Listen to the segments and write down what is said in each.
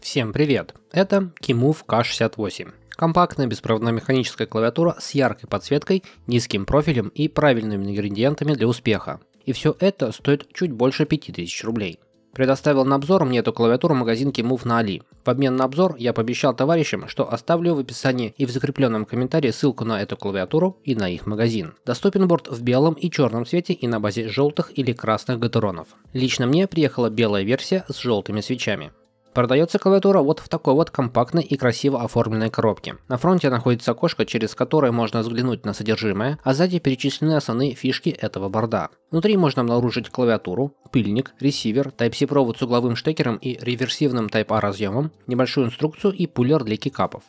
Всем привет! Это Kimove K68. Компактная беспроводная механическая клавиатура с яркой подсветкой, низким профилем и правильными ингредиентами для успеха. И все это стоит чуть больше 5000 рублей. Предоставил на обзор мне эту клавиатуру магазин Kimove на Али. В обмен на обзор я пообещал товарищам, что оставлю в описании и в закрепленном комментарии ссылку на эту клавиатуру и на их магазин. Доступен борт в белом и черном цвете и на базе желтых или красных гатеронов. Лично мне приехала белая версия с желтыми свечами. Продается клавиатура вот в такой вот компактной и красиво оформленной коробке. На фронте находится окошко, через которое можно взглянуть на содержимое, а сзади перечислены основные фишки этого борда. Внутри можно обнаружить клавиатуру, пыльник, ресивер, Type-C провод с угловым штекером и реверсивным Type-A разъемом, небольшую инструкцию и пулер для кикапов.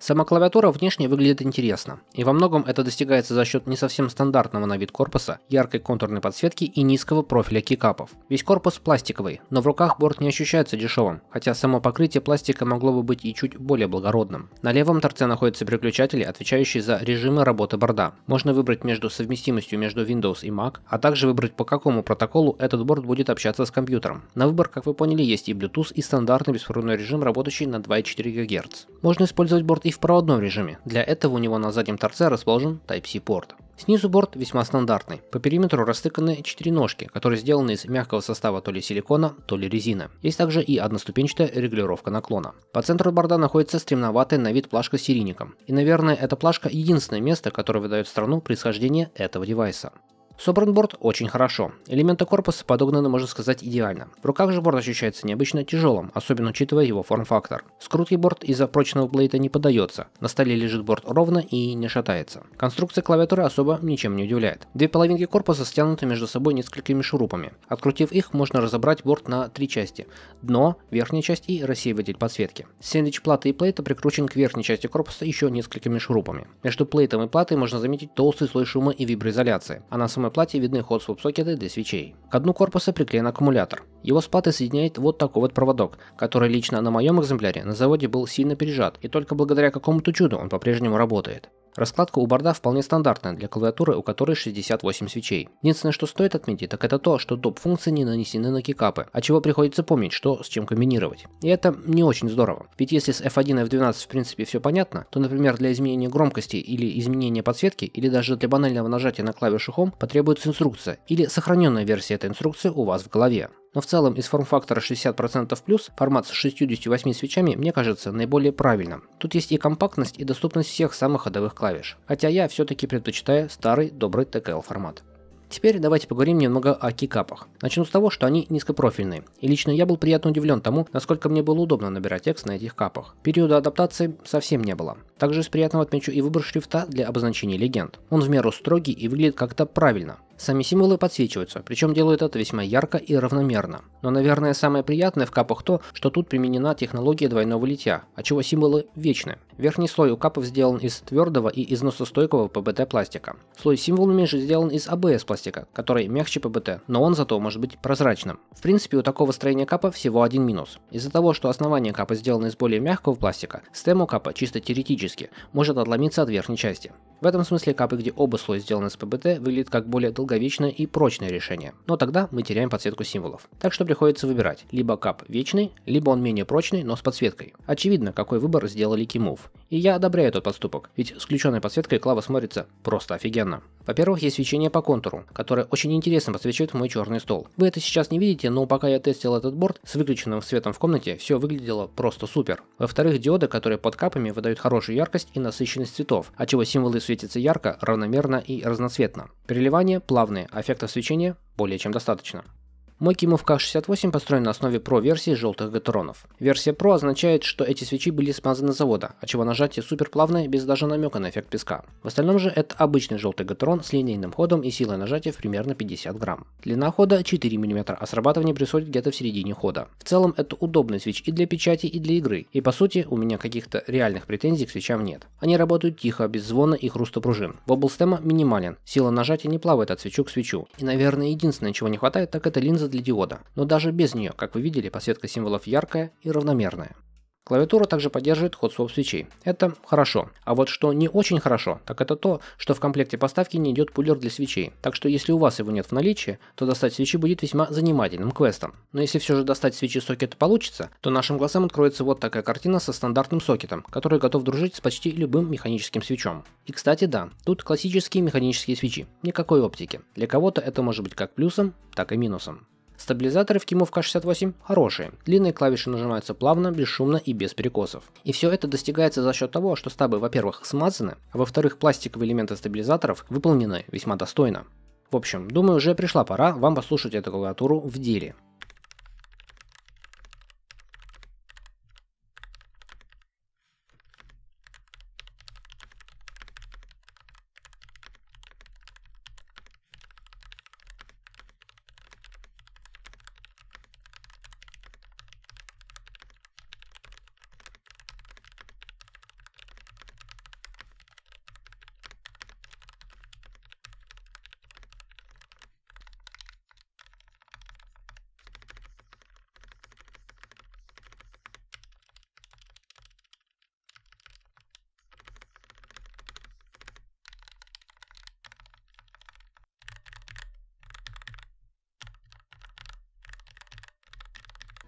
Сама клавиатура внешне выглядит интересно, и во многом это достигается за счет не совсем стандартного на вид корпуса, яркой контурной подсветки и низкого профиля кикапов. Весь корпус пластиковый, но в руках борт не ощущается дешевым, хотя само покрытие пластика могло бы быть и чуть более благородным. На левом торце находятся переключатели, отвечающие за режимы работы борда. Можно выбрать между совместимостью между Windows и Mac, а также выбрать по какому протоколу этот борт будет общаться с компьютером. На выбор, как вы поняли, есть и Bluetooth, и стандартный беспроводной режим, работающий на 2,4 ГГц. Можно использовать борт и в проводном режиме. Для этого у него на заднем торце расположен Type-C порт. Снизу борт весьма стандартный. По периметру растыканы 4 ножки, которые сделаны из мягкого состава то ли силикона, то ли резины. Есть также и одноступенчатая регулировка наклона. По центру борда находится стремноватая на вид плашка с сириником. И наверное эта плашка единственное место, которое выдает страну происхождения этого девайса. Собран борт очень хорошо. Элементы корпуса подогнаны, можно сказать, идеально. В руках же борт ощущается необычно тяжелым, особенно учитывая его форм-фактор. Скрутки борт из-за прочного плейта не поддается. На столе лежит борт ровно и не шатается. Конструкция клавиатуры особо ничем не удивляет. Две половинки корпуса стянуты между собой несколькими шурупами. Открутив их, можно разобрать борт на три части. Дно, верхняя часть и рассеиватель подсветки. Сэндвич платы и плейта прикручен к верхней части корпуса еще несколькими шурупами. Между плейтом и платой можно заметить толстый слой шума и виброизоляции. а на самой на плате видны ход своп-сокета для свечей. К дну корпуса приклеен аккумулятор. Его спаты соединяет вот такой вот проводок, который лично на моем экземпляре на заводе был сильно пережат, и только благодаря какому-то чуду он по-прежнему работает. Раскладка у борда вполне стандартная для клавиатуры, у которой 68 свечей. Единственное, что стоит отметить, так это то, что доп. функции не нанесены на кикапы, от чего приходится помнить, что с чем комбинировать. И это не очень здорово. Ведь если с F1 и F12 в принципе все понятно, то, например, для изменения громкости или изменения подсветки, или даже для банального нажатия на клавишу Home потребуется инструкция, или сохраненная версия этой инструкции у вас в голове. Но в целом из форм-фактора 60% плюс формат с 68 свечами мне кажется наиболее правильным. Тут есть и компактность, и доступность всех самых ходовых клавиш. Хотя я все-таки предпочитаю старый добрый TKL формат. Теперь давайте поговорим немного о кикапах. Начну с того, что они низкопрофильные, и лично я был приятно удивлен тому, насколько мне было удобно набирать текст на этих капах. Периода адаптации совсем не было. Также с приятным отмечу и выбор шрифта для обозначения легенд. Он в меру строгий и выглядит как-то правильно. Сами символы подсвечиваются, причем делают это весьма ярко и равномерно. Но, наверное, самое приятное в капах то, что тут применена технология двойного литья, от чего символы вечны. Верхний слой у капов сделан из твердого и износостойкого ПБТ пластика. Слой с символами же сделан из АБС пластика пластика, который мягче ПБТ, но он зато может быть прозрачным. В принципе, у такого строения капа всего один минус. Из-за того, что основание капа сделано из более мягкого пластика, стему капа чисто теоретически может отломиться от верхней части. В этом смысле капы, где оба слоя сделаны из ПБТ, выглядят как более долговечное и прочное решение, но тогда мы теряем подсветку символов. Так что приходится выбирать, либо кап вечный, либо он менее прочный, но с подсветкой. Очевидно, какой выбор сделали Кимув. И я одобряю этот подступок, ведь с включенной подсветкой клава смотрится просто офигенно. Во-первых, есть свечение по контуру которая очень интересно подсвечивает мой черный стол. Вы это сейчас не видите, но пока я тестил этот борт с выключенным светом в комнате, все выглядело просто супер. Во-вторых, диоды, которые под капами выдают хорошую яркость и насыщенность цветов, отчего символы светятся ярко, равномерно и разноцветно. Переливание плавные, а эффектов свечения более чем достаточно. Мой Кимов 68 построен на основе Pro версии желтых гатронов. Версия Pro означает, что эти свечи были смазаны завода, а чего нажатие супер плавное, без даже намека на эффект песка. В остальном же это обычный желтый гатрон с линейным ходом и силой нажатия в примерно 50 грамм. Длина хода 4 мм, а срабатывание происходит где-то в середине хода. В целом это удобный свеч и для печати, и для игры, и по сути у меня каких-то реальных претензий к свечам нет. Они работают тихо, без звона и хруста пружин. Вобл стема минимален, сила нажатия не плавает от свечу к свечу. И наверное единственное чего не хватает, так это линза для диода, но даже без нее, как вы видели, подсветка символов яркая и равномерная. Клавиатура также поддерживает ход своп свечей. Это хорошо. А вот что не очень хорошо, так это то, что в комплекте поставки не идет пулер для свечей. Так что если у вас его нет в наличии, то достать свечи будет весьма занимательным квестом. Но если все же достать свечи сокета получится, то нашим глазам откроется вот такая картина со стандартным сокетом, который готов дружить с почти любым механическим свечом. И кстати да, тут классические механические свечи, никакой оптики. Для кого-то это может быть как плюсом, так и минусом. Стабилизаторы в Кимов К68 хорошие, длинные клавиши нажимаются плавно, бесшумно и без перекосов. И все это достигается за счет того, что стабы, во-первых, смазаны, а во-вторых, пластиковые элементы стабилизаторов выполнены весьма достойно. В общем, думаю, уже пришла пора вам послушать эту клавиатуру в деле.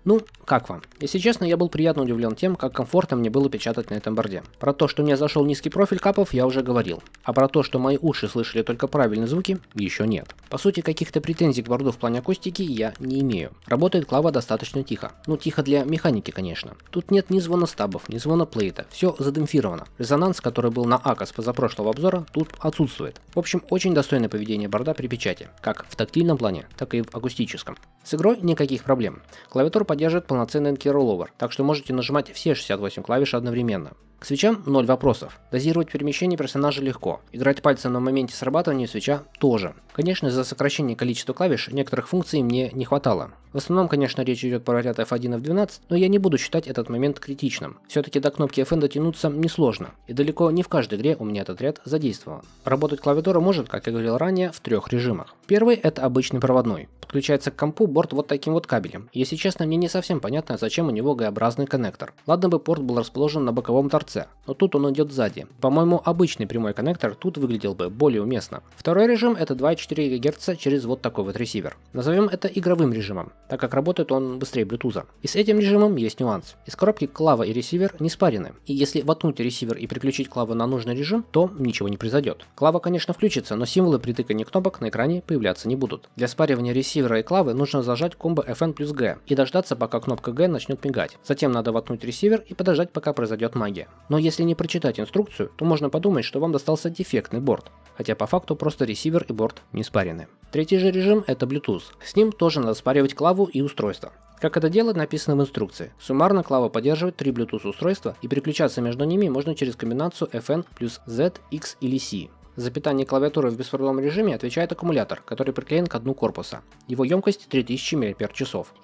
Ну, как вам? Если честно, я был приятно удивлен тем, как комфортно мне было печатать на этом борде. Про то, что мне зашел низкий профиль капов, я уже говорил. А про то, что мои уши слышали только правильные звуки, еще нет. По сути, каких-то претензий к борду в плане акустики я не имею. Работает клава достаточно тихо. Ну, тихо для механики, конечно. Тут нет ни звона стабов, ни звона плейта. Все задемфировано. Резонанс, который был на АКО с позапрошлого обзора, тут отсутствует. В общем, очень достойное поведение борда при печати. Как в тактильном плане, так и в акустическом. С игрой никаких проблем. Клавиатура поддерживает полноценный полноценный анкероловер, так что можете нажимать все 68 клавиш одновременно. К свечам ноль вопросов. Дозировать перемещение персонажа легко. Играть пальцем на моменте срабатывания свеча тоже. Конечно, из-за сокращения количества клавиш некоторых функций мне не хватало. В основном, конечно, речь идет про ряд F1 и F12, но я не буду считать этот момент критичным. Все-таки до кнопки FN дотянуться несложно. И далеко не в каждой игре у меня этот ряд задействован. Работать клавиатура может, как я говорил ранее, в трех режимах. Первый это обычный проводной. Подключается к компу борт вот таким вот кабелем. Если честно, мне не совсем понятно, зачем у него Г-образный коннектор. Ладно бы порт был расположен на боковом торце торце, но тут он идет сзади. По-моему, обычный прямой коннектор тут выглядел бы более уместно. Второй режим это 2,4 ГГц через вот такой вот ресивер. Назовем это игровым режимом, так как работает он быстрее Bluetooth. И с этим режимом есть нюанс. Из коробки клава и ресивер не спарены, и если воткнуть ресивер и переключить клаву на нужный режим, то ничего не произойдет. Клава, конечно, включится, но символы при тыкании кнопок на экране появляться не будут. Для спаривания ресивера и клавы нужно зажать комбо FN плюс G и дождаться, пока кнопка G начнет мигать. Затем надо воткнуть ресивер и подождать, пока произойдет магия. Но если не прочитать инструкцию, то можно подумать, что вам достался дефектный борт, хотя по факту просто ресивер и борт не спарены. Третий же режим это Bluetooth. С ним тоже надо спаривать клаву и устройство. Как это делать, написано в инструкции. Суммарно клава поддерживает три Bluetooth устройства и переключаться между ними можно через комбинацию FN плюс Z, X или C. За питание клавиатуры в беспроводном режиме отвечает аккумулятор, который приклеен к дну корпуса. Его емкость 3000 мАч,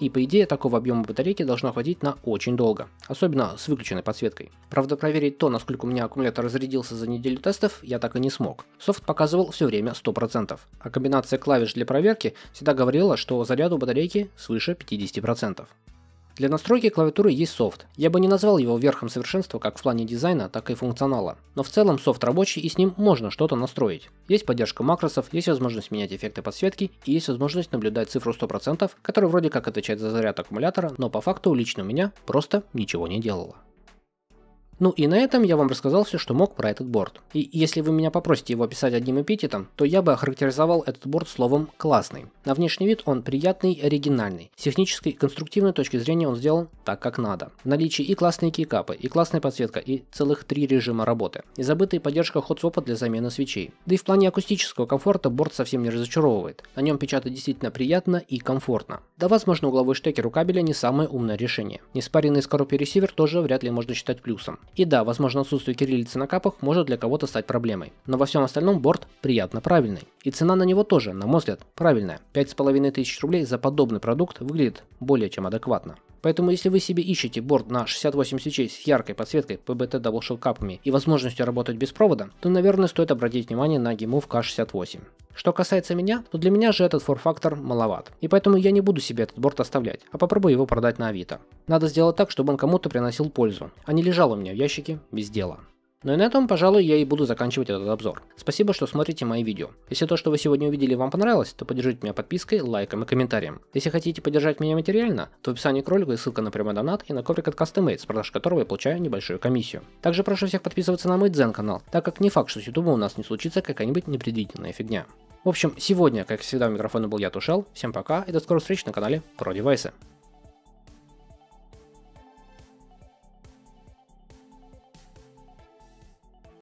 и по идее такого объема батарейки должно хватить на очень долго, особенно с выключенной подсветкой. Правда проверить то, насколько у меня аккумулятор разрядился за неделю тестов, я так и не смог. Софт показывал все время 100%, а комбинация клавиш для проверки всегда говорила, что заряд у батарейки свыше 50%. Для настройки клавиатуры есть софт. Я бы не назвал его верхом совершенства как в плане дизайна, так и функционала. Но в целом софт рабочий и с ним можно что-то настроить. Есть поддержка макросов, есть возможность менять эффекты подсветки и есть возможность наблюдать цифру 100%, которая вроде как отвечает за заряд аккумулятора, но по факту лично у меня просто ничего не делала. Ну и на этом я вам рассказал все, что мог про этот борт. И если вы меня попросите его описать одним эпитетом, то я бы охарактеризовал этот борт словом «классный». На внешний вид он приятный, и оригинальный. С технической и конструктивной точки зрения он сделан так, как надо. В наличии и классные кейкапы, и классная подсветка, и целых три режима работы. И забытая поддержка ходсвопа для замены свечей. Да и в плане акустического комфорта борт совсем не разочаровывает. На нем печатать действительно приятно и комфортно. Да, возможно, угловой штекер у кабеля не самое умное решение. Неспаренный из ресивер тоже вряд ли можно считать плюсом. И да, возможно отсутствие кириллицы на капах может для кого-то стать проблемой, но во всем остальном борт приятно правильный. И цена на него тоже, на мой взгляд, правильная. 5500 рублей за подобный продукт выглядит более чем адекватно. Поэтому если вы себе ищете борт на 68 свечей с яркой подсветкой, PBT Double капами и возможностью работать без провода, то, наверное, стоит обратить внимание на Gimove K68. Что касается меня, то для меня же этот форфактор маловат. И поэтому я не буду себе этот борт оставлять, а попробую его продать на Авито. Надо сделать так, чтобы он кому-то приносил пользу, а не лежал у меня в ящике без дела. Ну и на этом, пожалуй, я и буду заканчивать этот обзор. Спасибо, что смотрите мои видео. Если то, что вы сегодня увидели, вам понравилось, то поддержите меня подпиской, лайком и комментарием. Если хотите поддержать меня материально, то в описании к ролику есть ссылка на прямой донат и на коврик от Customates, с продаж которого я получаю небольшую комиссию. Также прошу всех подписываться на мой Дзен канал, так как не факт, что с YouTube у нас не случится какая-нибудь непредвиденная фигня. В общем, сегодня, как всегда, у микрофона был я, Тушел. Всем пока и до скорых встреч на канале про девайсы.